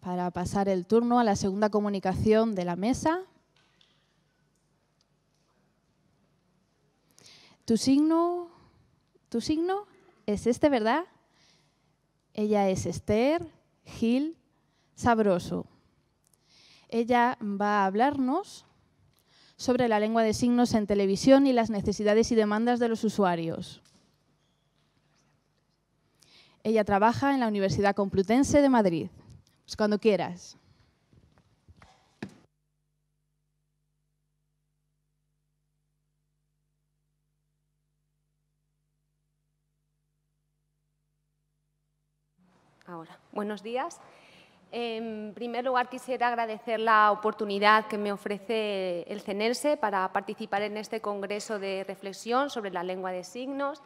para pasar el turno a la segunda comunicación de la mesa. Tu signo, tu signo es este, ¿verdad? Ella es Esther Gil Sabroso. Ella va a hablarnos sobre la lengua de signos en televisión y las necesidades y demandas de los usuarios. Ella trabaja en la Universidad Complutense de Madrid. Pues cuando quieras. Ahora, buenos días. En primer lugar, quisiera agradecer la oportunidad que me ofrece el CENELSE para participar en este Congreso de Reflexión sobre la Lengua de Signos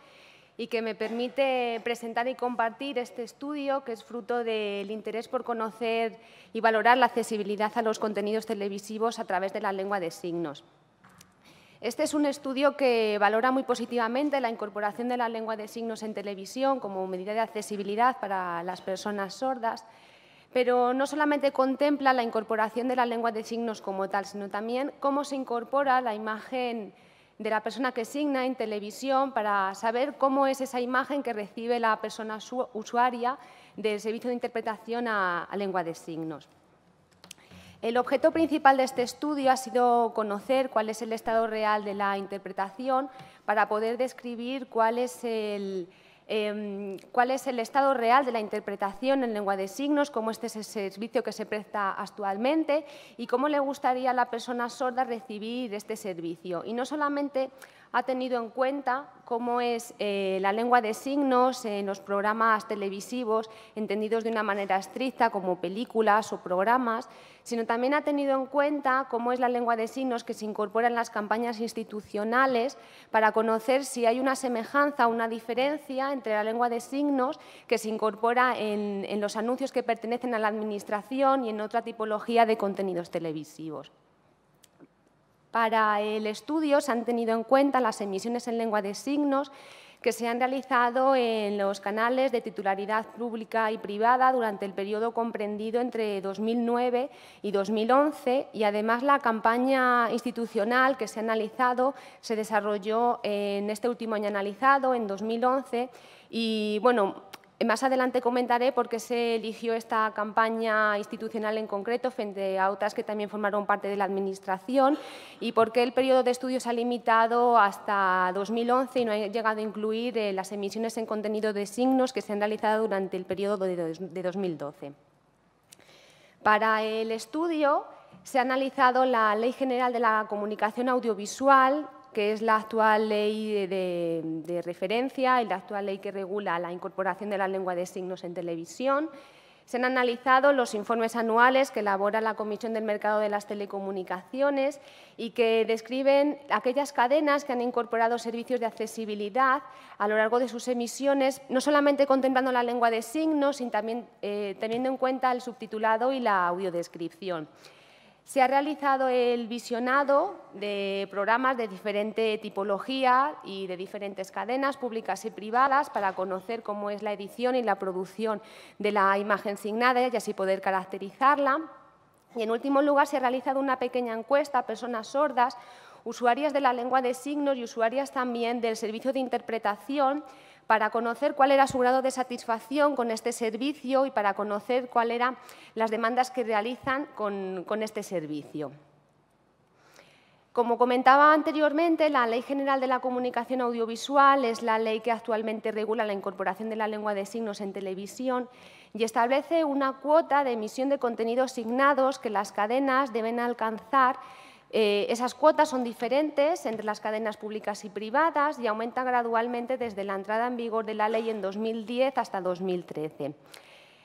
y que me permite presentar y compartir este estudio que es fruto del interés por conocer y valorar la accesibilidad a los contenidos televisivos a través de la lengua de signos. Este es un estudio que valora muy positivamente la incorporación de la lengua de signos en televisión como medida de accesibilidad para las personas sordas, pero no solamente contempla la incorporación de la lengua de signos como tal, sino también cómo se incorpora la imagen de la persona que signa en televisión para saber cómo es esa imagen que recibe la persona usuaria del servicio de interpretación a, lengua de signos. El objeto principal de este estudio ha sido conocer cuál es el estado real de la interpretación para poder describir cuál es el, Em, cuál es el estado real de la interpretación en lengua de signos, cómo este es el servicio que se presta actualmente y cómo le gustaría a la persona sorda recibir este servicio. Y no solamente ha tenido en cuenta cómo es eh, la lengua de signos en los programas televisivos, entendidos de una manera estricta como películas o programas, sino también ha tenido en cuenta cómo es la lengua de signos que se incorpora en las campañas institucionales para conocer si hay una semejanza o una diferencia entre la lengua de signos que se incorpora en los anuncios que pertenecen a la Administración y en otra tipología de contenidos televisivos. Para el estudio se han tenido en cuenta las emisiones en lengua de signos que se han realizado en los canales de titularidad pública y privada durante el periodo comprendido entre 2009 y 2011 y además la campaña institucional que se ha analizado se desarrolló en este último año analizado, en 2011, y bueno, más adelante comentaré por qué se eligió esta campaña institucional en concreto frente a otras que también formaron parte de la Administración y por qué el periodo de estudio se ha limitado hasta 2011 y no ha llegado a incluir eh, las emisiones en contenido de signos que se han realizado durante el periodo de, de 2012. Para el estudio se ha analizado la Ley General de la Comunicación Audiovisual, que es la actual ley de, referencia y la actual ley que regula la incorporación de la lengua de signos en televisión. Se han analizado los informes anuales que elabora la Comisión del Mercado de las Telecomunicaciones y que describen aquellas cadenas que han incorporado servicios de accesibilidad a lo largo de sus emisiones, no solamente contemplando la lengua de signos, sino también eh, teniendo en cuenta el subtitulado y la audiodescripción. Se ha realizado el visionado de programas de diferente tipología y de diferentes cadenas públicas y privadas para conocer cómo es la edición y la producción de la imagen signada y así poder caracterizarla. Y en último lugar, se ha realizado una pequeña encuesta a personas sordas, usuarias de la lengua de signos y usuarias también del servicio de interpretación para conocer cuál era su grado de satisfacción con este servicio y para conocer cuáles eran las demandas que realizan con, con este servicio. Como comentaba anteriormente, la Ley General de la Comunicación Audiovisual es la ley que actualmente regula la incorporación de la lengua de signos en televisión y establece una cuota de emisión de contenidos signados que las cadenas deben alcanzar eh, esas cuotas son diferentes entre las cadenas públicas y privadas y aumentan gradualmente desde la entrada en vigor de la ley en 2010 hasta 2013.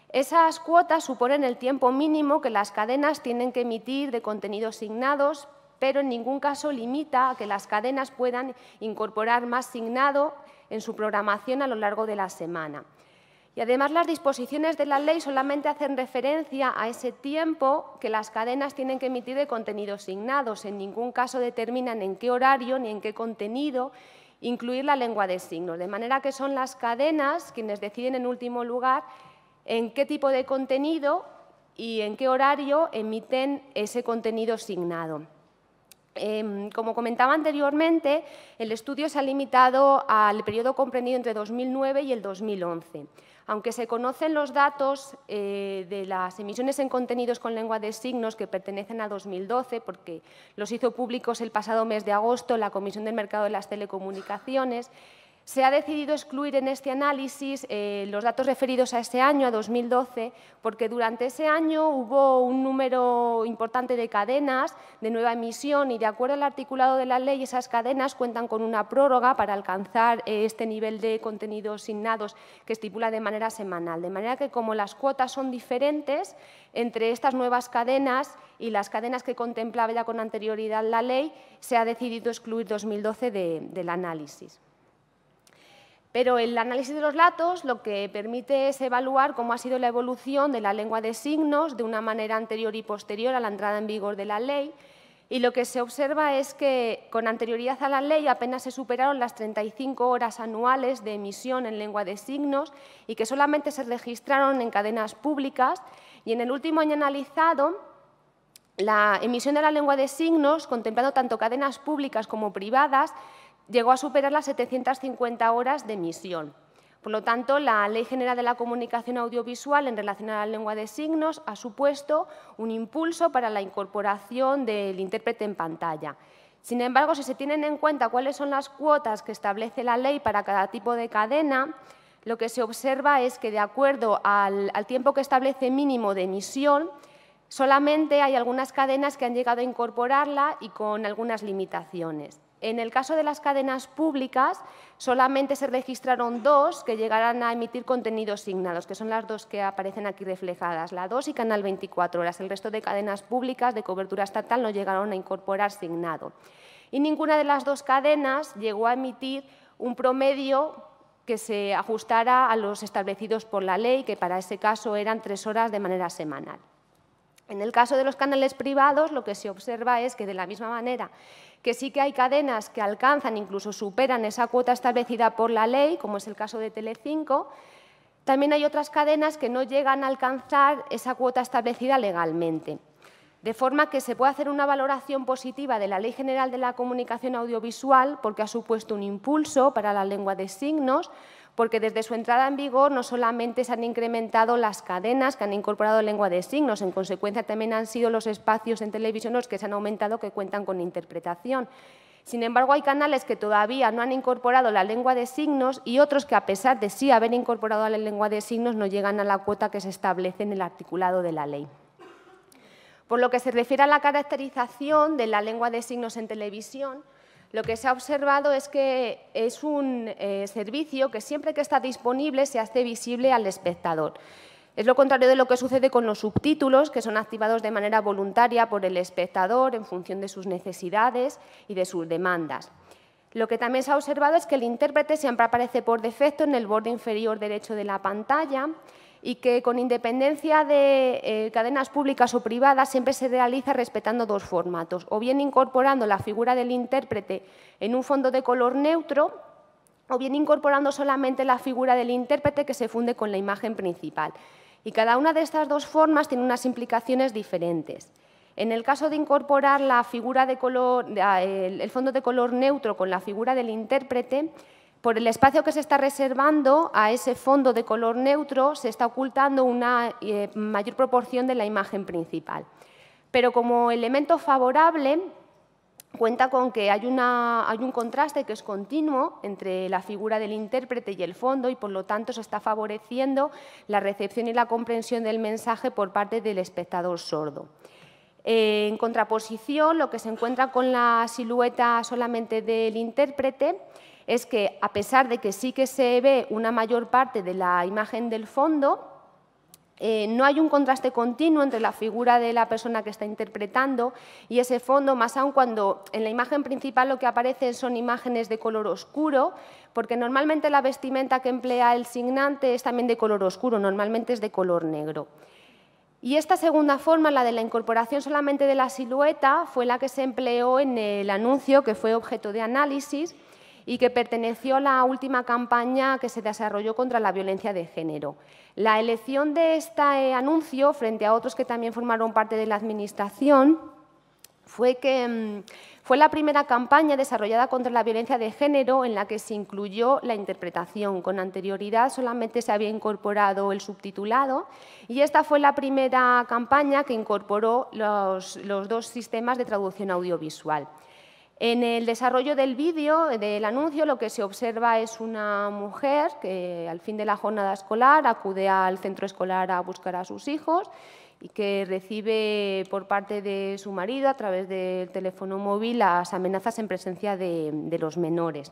Esas cuotas suponen el tiempo mínimo que las cadenas tienen que emitir de contenidos signados, pero en ningún caso limita a que las cadenas puedan incorporar más signado en su programación a lo largo de la semana. Y además las disposiciones de la ley solamente hacen referencia a ese tiempo que las cadenas tienen que emitir de contenidos signados. En ningún caso determinan en qué horario ni en qué contenido incluir la lengua de signos. De manera que son las cadenas quienes deciden en último lugar en qué tipo de contenido y en qué horario emiten ese contenido signado. Em, como comentaba anteriormente, el estudio se ha limitado al periodo comprendido entre 2009 y el 2011. Aunque se conocen los datos eh, de las emisiones en contenidos con lengua de signos que pertenecen a 2012, porque los hizo públicos el pasado mes de agosto la Comisión del Mercado de las Telecomunicaciones, se ha decidido excluir en este análisis eh, los datos referidos a ese año, a 2012, porque durante ese año hubo un número importante de cadenas de nueva emisión y, de acuerdo al articulado de la ley, esas cadenas cuentan con una prórroga para alcanzar eh, este nivel de contenidos signados que estipula de manera semanal. De manera que, como las cuotas son diferentes entre estas nuevas cadenas y las cadenas que contemplaba ya con anterioridad la ley, se ha decidido excluir 2012 del análisis. Pero el análisis de los datos lo que permite es evaluar cómo ha sido la evolución de la lengua de signos de una manera anterior y posterior a la entrada en vigor de la ley y lo que se observa es que con anterioridad a la ley apenas se superaron las 35 horas anuales de emisión en lengua de signos y que solamente se registraron en cadenas públicas y en el último año analizado la emisión de la lengua de signos, contemplando tanto cadenas públicas como privadas, llegó a superar las 750 horas de emisión. Por lo tanto, la Ley General de la Comunicación Audiovisual en relación a la lengua de signos ha supuesto un impulso para la incorporación del intérprete en pantalla. Sin embargo, si se tienen en cuenta cuáles son las cuotas que establece la ley para cada tipo de cadena, lo que se observa es que, de acuerdo al, al tiempo que establece mínimo de emisión, solamente hay algunas cadenas que han llegado a incorporarla y con algunas limitaciones. En el caso de las cadenas públicas, solamente se registraron dos que llegarán a emitir contenidos signados, que son las dos que aparecen aquí reflejadas, la 2 y Canal 24 horas. El resto de cadenas públicas de cobertura estatal no llegaron a incorporar signado. Y ninguna de las dos cadenas llegó a emitir un promedio que se ajustara a los establecidos por la ley, que para ese caso eran tres horas de manera semanal. En el caso de los canales privados, lo que se observa es que de la misma manera que sí que hay cadenas que alcanzan, incluso superan esa cuota establecida por la ley, como es el caso de Telecinco, también hay otras cadenas que no llegan a alcanzar esa cuota establecida legalmente. De forma que se puede hacer una valoración positiva de la Ley General de la Comunicación Audiovisual porque ha supuesto un impulso para la lengua de signos, porque desde su entrada en vigor no solamente se han incrementado las cadenas que han incorporado lengua de signos, en consecuencia también han sido los espacios en televisión los que se han aumentado que cuentan con interpretación. Sin embargo, hay canales que todavía no han incorporado la lengua de signos y otros que, a pesar de sí haber incorporado la lengua de signos, no llegan a la cuota que se establece en el articulado de la ley. Por lo que se refiere a la caracterización de la lengua de signos en televisión, lo que se ha observado es que es un eh, servicio que siempre que está disponible se hace visible al espectador. Es lo contrario de lo que sucede con los subtítulos, que son activados de manera voluntaria por el espectador en función de sus necesidades y de sus demandas. Lo que también se ha observado es que el intérprete siempre aparece por defecto en el borde inferior derecho de la pantalla y que con independencia de eh, cadenas públicas o privadas siempre se realiza respetando dos formatos, o bien incorporando la figura del intérprete en un fondo de color neutro, o bien incorporando solamente la figura del intérprete que se funde con la imagen principal. Y cada una de estas dos formas tiene unas implicaciones diferentes. En el caso de incorporar la figura de color, el fondo de color neutro con la figura del intérprete, por el espacio que se está reservando a ese fondo de color neutro se está ocultando una eh, mayor proporción de la imagen principal. Pero como elemento favorable cuenta con que hay, un contraste que es continuo entre la figura del intérprete y el fondo y por lo tanto se está favoreciendo la recepción y la comprensión del mensaje por parte del espectador sordo. Eh, en contraposición, lo que se encuentra con la silueta solamente del intérprete es que, a pesar de que sí que se ve una mayor parte de la imagen del fondo, eh, no hay un contraste continuo entre la figura de la persona que está interpretando y ese fondo, más aún cuando en la imagen principal lo que aparecen son imágenes de color oscuro, porque normalmente la vestimenta que emplea el signante es también de color oscuro, normalmente es de color negro. Y esta segunda forma, la de la incorporación solamente de la silueta, fue la que se empleó en el anuncio que fue objeto de análisis y que perteneció a la última campaña que se desarrolló contra la violencia de género. La elección de este anuncio frente a otros que también formaron parte de la Administración fue que mm, fue la primera campaña desarrollada contra la violencia de género en la que se incluyó la interpretación. Con anterioridad solamente se había incorporado el subtitulado y esta fue la primera campaña que incorporó los, los dos sistemas de traducción audiovisual. En el desarrollo del vídeo, del anuncio, lo que se observa es una mujer que al fin de la jornada escolar acude al centro escolar a buscar a sus hijos y que recibe por parte de su marido a través del teléfono móvil las amenazas en presencia de, los menores.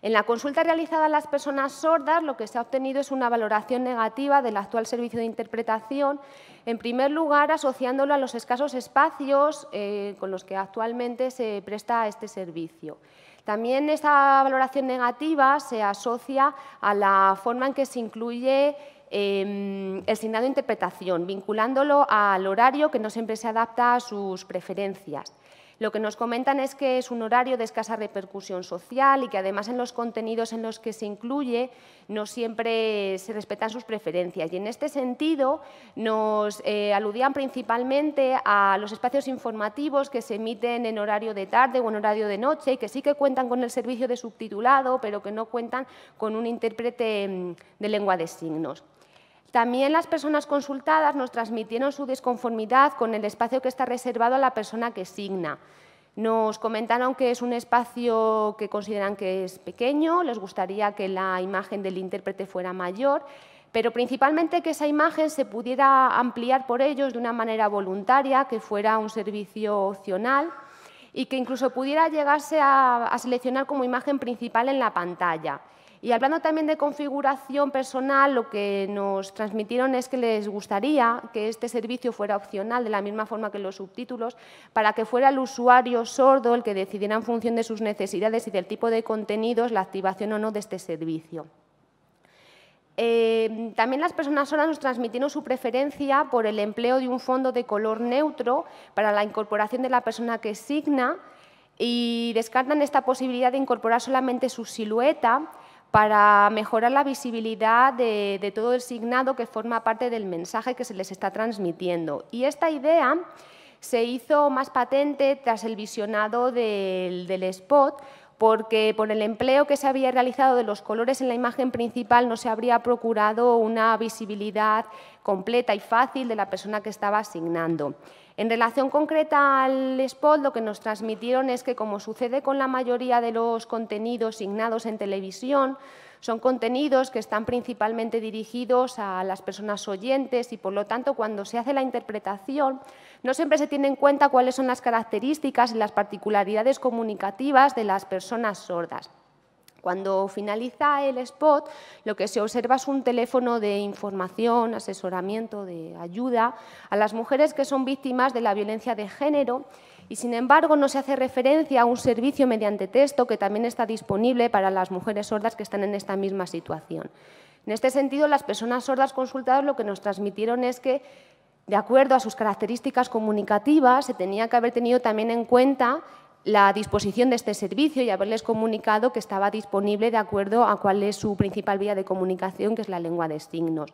En la consulta realizada a las personas sordas, lo que se ha obtenido es una valoración negativa del actual servicio de interpretación, en primer lugar asociándolo a los escasos espacios eh, con los que actualmente se presta este servicio. También esa valoración negativa se asocia a la forma en que se incluye Em, el signado de interpretación, vinculándolo al horario que no siempre se adapta a sus preferencias. Lo que nos comentan es que es un horario de escasa repercusión social y que además en los contenidos en los que se incluye no siempre se respetan sus preferencias. Y en este sentido nos eh, aludían principalmente a los espacios informativos que se emiten en horario de tarde o en horario de noche y que sí que cuentan con el servicio de subtitulado, pero que no cuentan con un intérprete mm, de lengua de signos. También las personas consultadas nos transmitieron su desconformidad con el espacio que está reservado a la persona que signa. Nos comentaron que es un espacio que consideran que es pequeño, les gustaría que la imagen del intérprete fuera mayor, pero principalmente que esa imagen se pudiera ampliar por ellos de una manera voluntaria, que fuera un servicio opcional y que incluso pudiera llegarse a seleccionar como imagen principal en la pantalla. Y hablando también de configuración personal, lo que nos transmitieron es que les gustaría que este servicio fuera opcional, de la misma forma que los subtítulos, para que fuera el usuario sordo el que decidiera en función de sus necesidades y del tipo de contenidos la activación o no de este servicio. Eh, también las personas sordas nos transmitieron su preferencia por el empleo de un fondo de color neutro para la incorporación de la persona que signa y descartan esta posibilidad de incorporar solamente su silueta para mejorar la visibilidad de, todo el signado que forma parte del mensaje que se les está transmitiendo. Y esta idea se hizo más patente tras el visionado del spot, porque por el empleo que se había realizado de los colores en la imagen principal no se habría procurado una visibilidad completa y fácil de la persona que estaba asignando. En relación concreta al spot, lo que nos transmitieron es que, como sucede con la mayoría de los contenidos asignados en televisión, son contenidos que están principalmente dirigidos a las personas oyentes y, por lo tanto, cuando se hace la interpretación, no siempre se tiene en cuenta cuáles son las características y las particularidades comunicativas de las personas sordas. Cuando finaliza el spot, lo que se observa es un teléfono de información, asesoramiento, de ayuda a las mujeres que son víctimas de la violencia de género y sin embargo no se hace referencia a un servicio mediante texto que también está disponible para las mujeres sordas que están en esta misma situación. En este sentido, las personas sordas consultadas lo que nos transmitieron es que, de acuerdo a sus características comunicativas, se tenía que haber tenido también en cuenta la disposición de este servicio y haberles comunicado que estaba disponible de acuerdo a cuál es su principal vía de comunicación, que es la lengua de signos.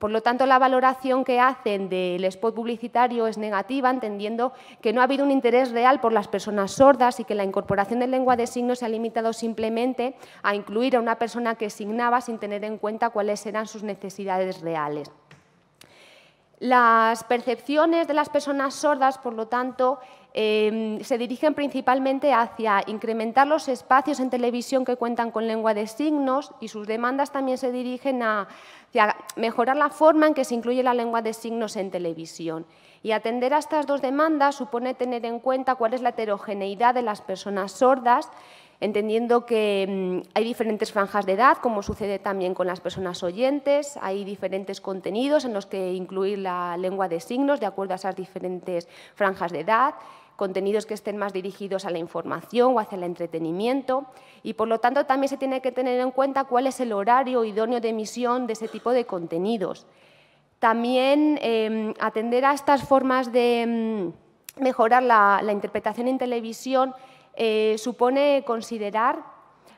Por lo tanto, la valoración que hacen del spot publicitario es negativa, entendiendo que no ha habido un interés real por las personas sordas y que la incorporación de lengua de signos se ha limitado simplemente a incluir a una persona que signaba sin tener en cuenta cuáles eran sus necesidades reales. Las percepciones de las personas sordas, por lo tanto, em, se dirigen principalmente hacia incrementar los espacios en televisión que cuentan con lengua de signos y sus demandas también se dirigen a, mejorar la forma en que se incluye la lengua de signos en televisión. Y atender a estas dos demandas supone tener en cuenta cuál es la heterogeneidad de las personas sordas entendiendo que mm, hay diferentes franjas de edad, como sucede también con las personas oyentes, hay diferentes contenidos en los que incluir la lengua de signos de acuerdo a esas diferentes franjas de edad, contenidos que estén más dirigidos a la información o hacia el entretenimiento y por lo tanto también se tiene que tener en cuenta cuál es el horario idóneo de emisión de ese tipo de contenidos. También em, atender a estas formas de mm, mejorar la interpretación en televisión eh, supone considerar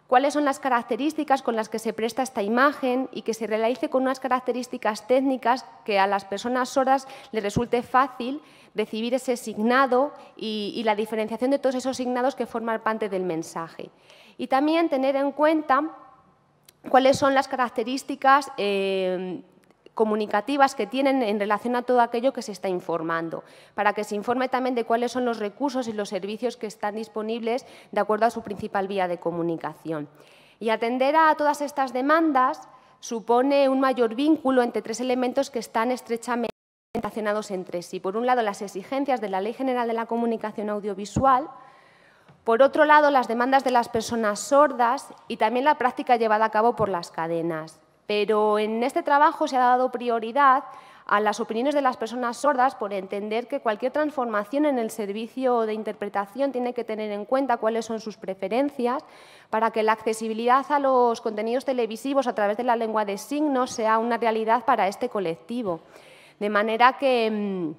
cuáles son las características con las que se presta esta imagen y que se realice con unas características técnicas que a las personas sordas les resulte fácil recibir ese signado y, la diferenciación de todos esos signados que forman parte del mensaje. Y también tener en cuenta cuáles son las características eh, comunicativas que tienen en relación a todo aquello que se está informando, para que se informe también de cuáles son los recursos y los servicios que están disponibles de acuerdo a su principal vía de comunicación. Y atender a todas estas demandas supone un mayor vínculo entre tres elementos que están estrechamente relacionados entre sí. Por un lado, las exigencias de la Ley General de la Comunicación Audiovisual, por otro lado, las demandas de las personas sordas y también la práctica llevada a cabo por las cadenas pero en este trabajo se ha dado prioridad a las opiniones de las personas sordas por entender que cualquier transformación en el servicio de interpretación tiene que tener en cuenta cuáles son sus preferencias para que la accesibilidad a los contenidos televisivos a través de la lengua de signos sea una realidad para este colectivo. De manera que mm,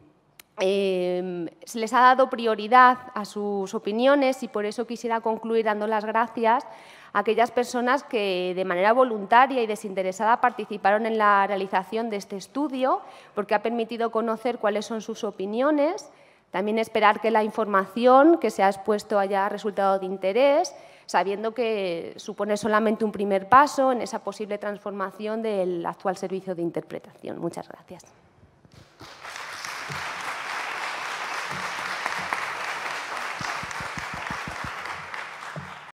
Em, se les ha dado prioridad a sus opiniones y por eso quisiera concluir dando las gracias a aquellas personas que de manera voluntaria y desinteresada participaron en la realización de este estudio, porque ha permitido conocer cuáles son sus opiniones, también esperar que la información que se ha expuesto haya resultado de interés, sabiendo que supone solamente un primer paso en esa posible transformación del actual servicio de interpretación. Muchas gracias.